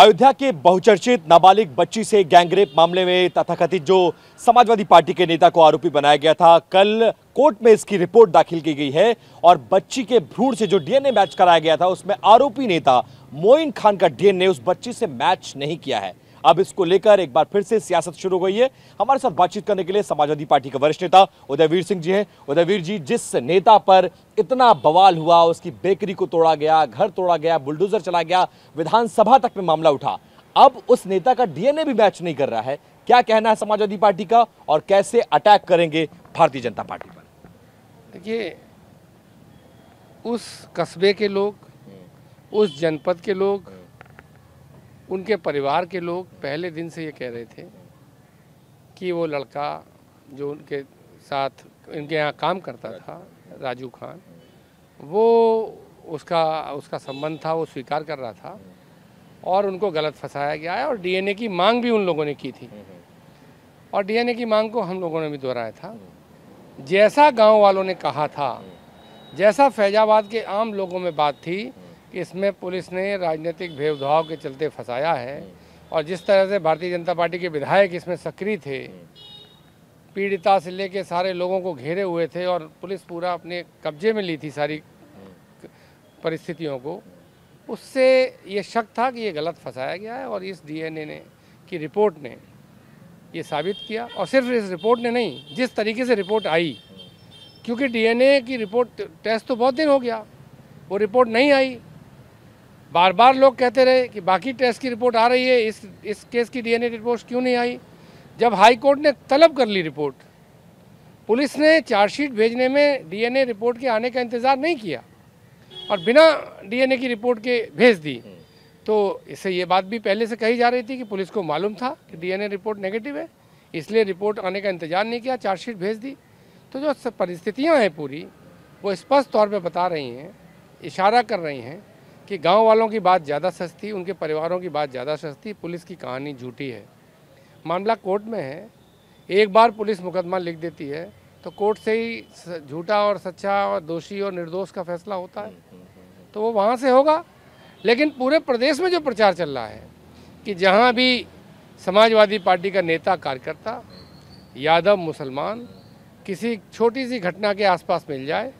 अयोध्या के बहुचर्चित नाबालिग बच्ची से गैंगरेप मामले में तथाकथित जो समाजवादी पार्टी के नेता को आरोपी बनाया गया था कल कोर्ट में इसकी रिपोर्ट दाखिल की गई है और बच्ची के भ्रूण से जो डीएनए मैच कराया गया था उसमें आरोपी नेता मोइन खान का डीएनए उस बच्ची से मैच नहीं किया है अब इसको लेकर एक बार फिर से सियासत शुरू हो गई है हमारे साथ बातचीत करने के लिए समाजवादी पार्टी के वरिष्ठ नेता उदयवीर सिंह जी हैं उदयवीर जी जिस नेता पर इतना बवाल हुआ उसकी बेकरी को तोड़ा गया घर तोड़ा गया बुलडोजर चला गया विधानसभा तक में मामला उठा अब उस नेता का डीएनए भी मैच नहीं कर रहा है क्या कहना है समाजवादी पार्टी का और कैसे अटैक करेंगे भारतीय जनता पार्टी पर देखिए उस कस्बे के लोग हम्म। उस जनपद के लोग उनके परिवार के लोग पहले दिन से ये कह रहे थे कि वो लड़का जो उनके साथ इनके यहाँ काम करता था राजू खान वो उसका उसका संबंध था वो स्वीकार कर रहा था और उनको गलत फंसाया गया है और डीएनए की मांग भी उन लोगों ने की थी और डीएनए की मांग को हम लोगों ने भी दोहराया था जैसा गांव वालों ने कहा था जैसा फैजाबाद के आम लोगों में बात थी कि इसमें पुलिस ने राजनीतिक भेदभाव के चलते फंसाया है और जिस तरह से भारतीय जनता पार्टी के विधायक इसमें सक्रिय थे पीड़िता से लेके सारे लोगों को घेरे हुए थे और पुलिस पूरा अपने कब्जे में ली थी सारी परिस्थितियों को उससे ये शक था कि ये गलत फंसाया गया है और इस डीएनए ने की रिपोर्ट ने ये साबित किया और सिर्फ इस रिपोर्ट ने नहीं जिस तरीके से रिपोर्ट आई क्योंकि डीएनए की रिपोर्ट टेस्ट तो बहुत दिन हो गया वो रिपोर्ट नहीं आई बार बार लोग कहते रहे कि बाकी टेस्ट की रिपोर्ट आ रही है इस इस केस की डीएनए रिपोर्ट क्यों नहीं आई जब हाई कोर्ट ने तलब कर ली रिपोर्ट पुलिस ने चार्जशीट भेजने में डीएनए रिपोर्ट के आने का इंतज़ार नहीं किया और बिना डीएनए की रिपोर्ट के भेज दी तो इससे ये बात भी पहले से कही जा रही थी कि पुलिस को मालूम था कि डी रिपोर्ट नेगेटिव है इसलिए रिपोर्ट आने का इंतजार नहीं किया चार्जशीट भेज दी तो जो परिस्थितियाँ हैं पूरी वो स्पष्ट तौर पर बता रही हैं इशारा कर रही हैं कि गांव वालों की बात ज़्यादा सस्ती उनके परिवारों की बात ज़्यादा सस्ती पुलिस की कहानी झूठी है मामला कोर्ट में है एक बार पुलिस मुकदमा लिख देती है तो कोर्ट से ही झूठा और सच्चा और दोषी और निर्दोष का फैसला होता है तो वो वहाँ से होगा लेकिन पूरे प्रदेश में जो प्रचार चल रहा है कि जहाँ भी समाजवादी पार्टी का नेता कार्यकर्ता यादव मुसलमान किसी छोटी सी घटना के आसपास मिल जाए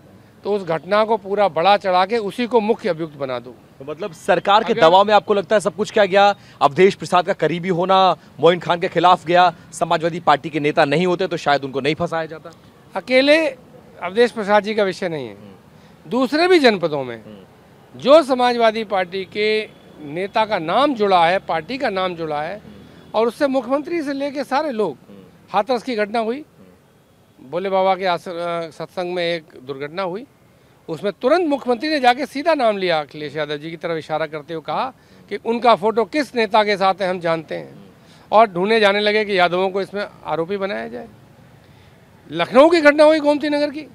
तो उस घटना को पूरा बड़ा चढ़ा के उसी को मुख्य अभियुक्त बना दो तो मतलब सरकार के दबाव में आपको लगता है सब कुछ क्या गया अवधेश प्रसाद का करीबी होना मोइन खान के खिलाफ गया समाजवादी पार्टी के नेता नहीं होते तो शायद उनको नहीं फंसाया जाता अकेले अवधेश प्रसाद जी का विषय नहीं है हम्म। दूसरे भी जनपदों में हम्म। जो समाजवादी पार्टी के नेता का नाम जुड़ा है पार्टी का नाम जुड़ा है हम्म। और उससे मुख्यमंत्री से लेके सारे लोग हाथरस की घटना हुई भोले बाबा के सत्संग में एक दुर्घटना हुई उसमें तुरंत मुख्यमंत्री ने जाके सीधा नाम लिया अखिलेश यादव जी की तरफ इशारा करते हुए कहा कि उनका फ़ोटो किस नेता के साथ है हम जानते हैं और ढूंढने जाने लगे कि यादवों को इसमें आरोपी बनाया जाए लखनऊ की घटना हुई गोमती नगर की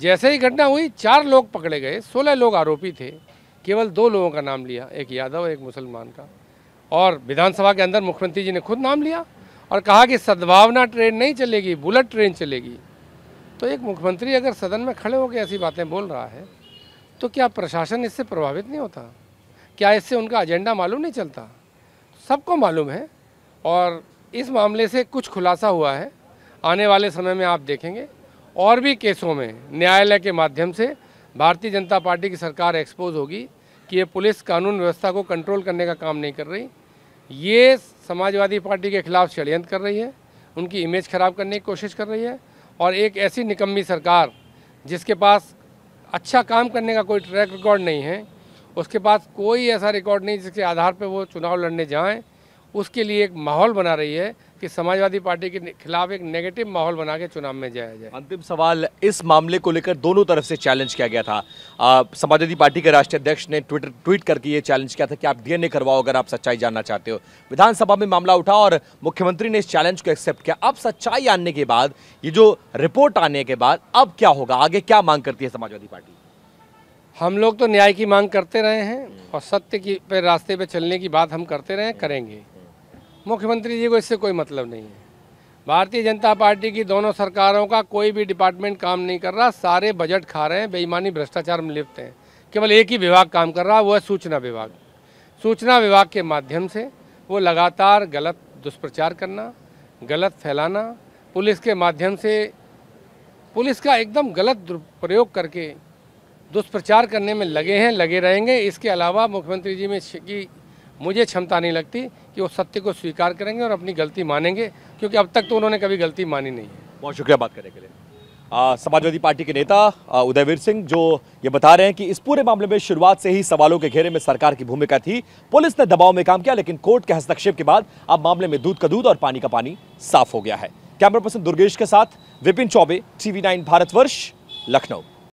जैसे ही घटना हुई चार लोग पकड़े गए सोलह लोग आरोपी थे केवल दो लोगों का नाम लिया एक यादव एक मुसलमान का और विधानसभा के अंदर मुख्यमंत्री जी ने खुद नाम लिया और कहा कि सद्भावना ट्रेन नहीं चलेगी बुलेट ट्रेन चलेगी तो एक मुख्यमंत्री अगर सदन में खड़े होकर ऐसी बातें बोल रहा है तो क्या प्रशासन इससे प्रभावित नहीं होता क्या इससे उनका एजेंडा मालूम नहीं चलता सबको मालूम है और इस मामले से कुछ खुलासा हुआ है आने वाले समय में आप देखेंगे और भी केसों में न्यायालय के माध्यम से भारतीय जनता पार्टी की सरकार एक्सपोज होगी कि ये पुलिस कानून व्यवस्था को कंट्रोल करने का काम नहीं कर रही ये समाजवादी पार्टी के खिलाफ षड़यंत्र कर रही है उनकी इमेज खराब करने की कोशिश कर रही है और एक ऐसी निकम्मी सरकार जिसके पास अच्छा काम करने का कोई ट्रैक रिकॉर्ड नहीं है उसके पास कोई ऐसा रिकॉर्ड नहीं जिसके आधार पर वो चुनाव लड़ने जाएँ उसके लिए एक माहौल बना रही है कि समाजवादी पार्टी के खिलाफ एक नेगेटिव माहौल बना के चुनाव में जाया जाए अंतिम सवाल इस मामले को लेकर दोनों तरफ से चैलेंज किया गया था समाजवादी पार्टी के राष्ट्रीय अध्यक्ष ने ट्विटर ट्वीट करके ये चैलेंज किया था कि आप डीएनए करवाओ अगर आप सच्चाई जानना चाहते हो विधानसभा में मामला उठा और मुख्यमंत्री ने इस चैलेंज को एक्सेप्ट किया अब सच्चाई आने के बाद ये जो रिपोर्ट आने के बाद अब क्या होगा आगे क्या मांग करती है समाजवादी पार्टी हम लोग तो न्याय की मांग करते रहे हैं और सत्य की पे रास्ते पे चलने की बात हम करते रहे करेंगे मुख्यमंत्री जी को इससे कोई मतलब नहीं है भारतीय जनता पार्टी की दोनों सरकारों का कोई भी डिपार्टमेंट काम नहीं कर रहा सारे बजट खा रहे हैं बेईमानी भ्रष्टाचार में लिप्त हैं केवल एक ही विभाग काम कर रहा है वो है सूचना विभाग सूचना विभाग के माध्यम से वो लगातार गलत दुष्प्रचार करना गलत फैलाना पुलिस के माध्यम से पुलिस का एकदम गलत प्रयोग करके दुष्प्रचार करने में लगे हैं लगे रहेंगे इसके अलावा मुख्यमंत्री जी में की मुझे क्षमता नहीं लगती कि वो सत्य को स्वीकार करेंगे और अपनी गलती मानेंगे क्योंकि अब तक तो उन्होंने कभी गलती मानी नहीं है बहुत शुक्रिया बात करने के लिए समाजवादी पार्टी के नेता उदयवीर सिंह जो ये बता रहे हैं कि इस पूरे मामले में शुरुआत से ही सवालों के घेरे में सरकार की भूमिका थी पुलिस ने दबाव में काम किया लेकिन कोर्ट के हस्तक्षेप के बाद अब मामले में दूध का दूध और पानी का पानी साफ हो गया है कैमरा पर्सन दुर्गेश के साथ विपिन चौबे टीवी नाइन भारतवर्ष लखनऊ